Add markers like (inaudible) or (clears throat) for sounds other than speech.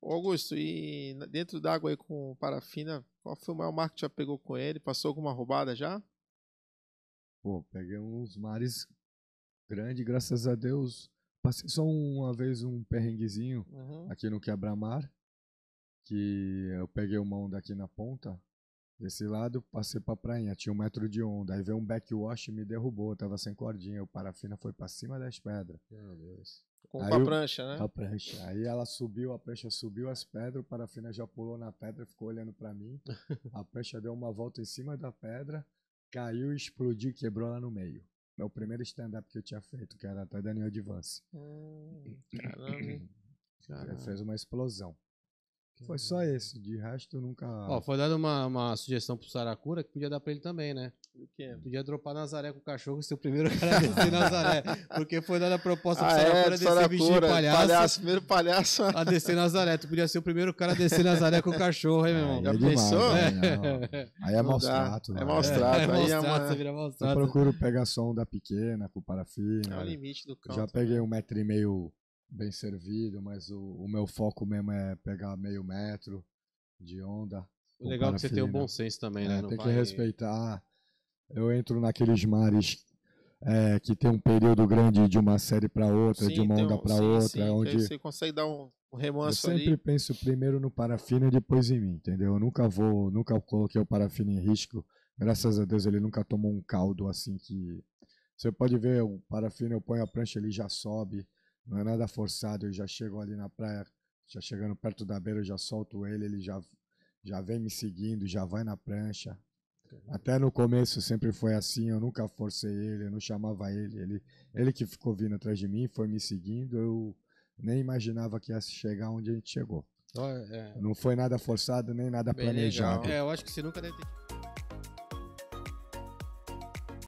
Ô Augusto, e dentro d'água aí com parafina, qual foi o maior mar que já pegou com ele? Passou alguma roubada já? Pô, peguei uns mares grandes, graças a Deus. Passei só uma vez um perrenguezinho uhum. aqui no Quebra-Mar, que eu peguei uma onda aqui na ponta, Desse lado, passei pra prainha, tinha um metro de onda. Aí veio um backwash e me derrubou, tava sem cordinha. O parafina foi pra cima das pedras. Meu Deus. Com aí a prancha, né? A prancha. Aí ela subiu, a prancha subiu as pedras, o parafina já pulou na pedra, ficou olhando para mim. (laughs) A prancha deu uma volta em cima da pedra, caiu, explodiu e quebrou lá no meio. Meu primeiro stand-up que eu tinha feito, que era até Daniel Divance. Hum, caramba. (clears throat) caramba. Fez uma explosão. Foi só esse, de resto eu nunca. Ó, foi dada uma, uma sugestão pro Saracura que podia dar pra ele também, né? O quê? Podia dropar Nazaré com o cachorro e ser o primeiro (laughs) cara a descer Nazaré. Porque foi dada a proposta ah, pro ah, Saracura é, descer Saracura, de palhaço. Palhaço, primeiro palhaço. (laughs) A descer Nazaré. Tu podia ser o primeiro cara a descer Nazaré com o cachorro, hein, meu irmão? É Já é pensou? Né? (laughs) É né? Aí é maus trato. É maus trato. É, é, é uma... você maus trato. Eu procuro pegar som da pequena, com parafina. É o né? limite do campo. Já peguei né? um metro e meio bem servido, mas o, o meu foco mesmo é pegar meio metro de onda. O legal é que você tem o bom senso também, né? é, né? Não tem vai... que respeitar. Eu entro naqueles mares é, que tem um período grande de uma série para outra, sim, de uma onda um, para outra, sim, onde você consegue dar um, um remanso ali. Eu sempre ali. penso primeiro no parafina e depois em mim, entendeu? Eu nunca vou, nunca coloquei o parafina em risco. Graças a Deus ele nunca tomou um caldo assim que você pode ver o parafina, eu ponho a prancha ali já sobe. Não é nada forçado, eu já chego ali na praia, já chegando perto da beira, eu já solto ele, ele já, já vem me seguindo, já vai na prancha. Até no começo sempre foi assim, eu nunca forcei ele, eu não chamava ele, ele, ele que ficou vindo atrás de mim, foi me seguindo, eu nem imaginava que ia chegar onde a gente chegou. É. Não foi nada forçado, nem nada Bem planejado. É, eu acho que você nunca deve ter